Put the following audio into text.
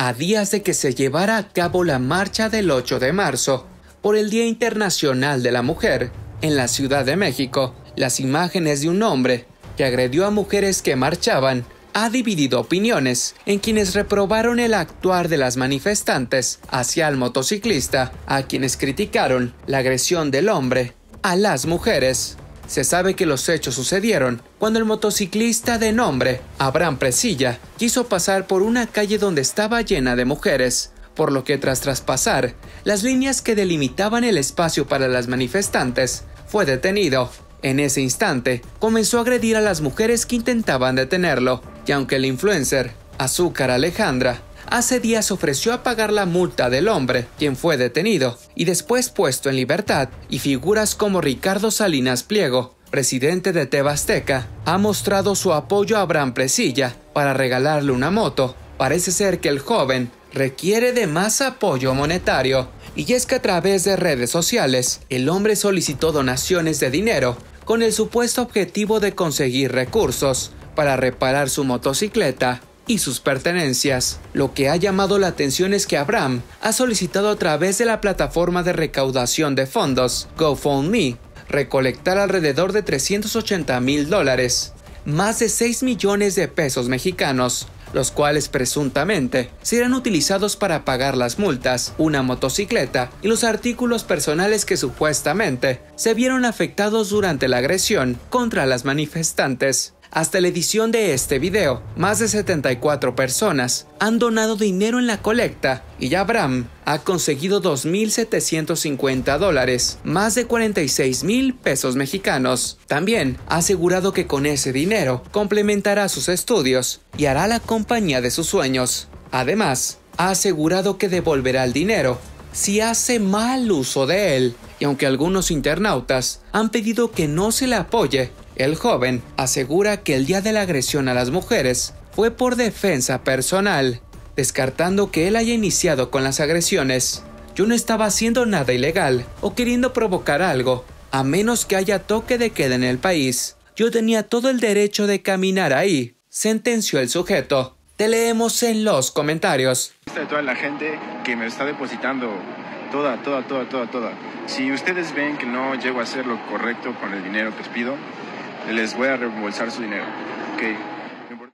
a días de que se llevara a cabo la marcha del 8 de marzo por el Día Internacional de la Mujer, en la Ciudad de México, las imágenes de un hombre que agredió a mujeres que marchaban ha dividido opiniones en quienes reprobaron el actuar de las manifestantes hacia el motociclista, a quienes criticaron la agresión del hombre a las mujeres. Se sabe que los hechos sucedieron cuando el motociclista de nombre Abraham Presilla quiso pasar por una calle donde estaba llena de mujeres, por lo que tras traspasar las líneas que delimitaban el espacio para las manifestantes, fue detenido. En ese instante, comenzó a agredir a las mujeres que intentaban detenerlo, y aunque el influencer, Azúcar Alejandra, hace días ofreció a pagar la multa del hombre, quien fue detenido y después puesto en libertad, y figuras como Ricardo Salinas Pliego, presidente de Tebasteca, ha mostrado su apoyo a Abraham Presilla para regalarle una moto. Parece ser que el joven requiere de más apoyo monetario. Y es que a través de redes sociales, el hombre solicitó donaciones de dinero con el supuesto objetivo de conseguir recursos para reparar su motocicleta y sus pertenencias. Lo que ha llamado la atención es que Abraham ha solicitado a través de la plataforma de recaudación de fondos GoFundMe recolectar alrededor de 380 mil dólares, más de 6 millones de pesos mexicanos, los cuales presuntamente serán utilizados para pagar las multas, una motocicleta y los artículos personales que supuestamente se vieron afectados durante la agresión contra las manifestantes. Hasta la edición de este video, más de 74 personas han donado dinero en la colecta y Abraham ha conseguido 2.750 dólares, más de 46 mil pesos mexicanos. También ha asegurado que con ese dinero complementará sus estudios y hará la compañía de sus sueños. Además, ha asegurado que devolverá el dinero si hace mal uso de él, y aunque algunos internautas han pedido que no se le apoye, el joven asegura que el día de la agresión a las mujeres fue por defensa personal, descartando que él haya iniciado con las agresiones. Yo no estaba haciendo nada ilegal o queriendo provocar algo, a menos que haya toque de queda en el país. Yo tenía todo el derecho de caminar ahí, sentenció el sujeto. Te leemos en los comentarios. De toda la gente que me está depositando toda, toda, toda, toda, toda. Si ustedes ven que no llego a hacer lo correcto con el dinero que les pido, les voy a reembolsar su dinero. Okay.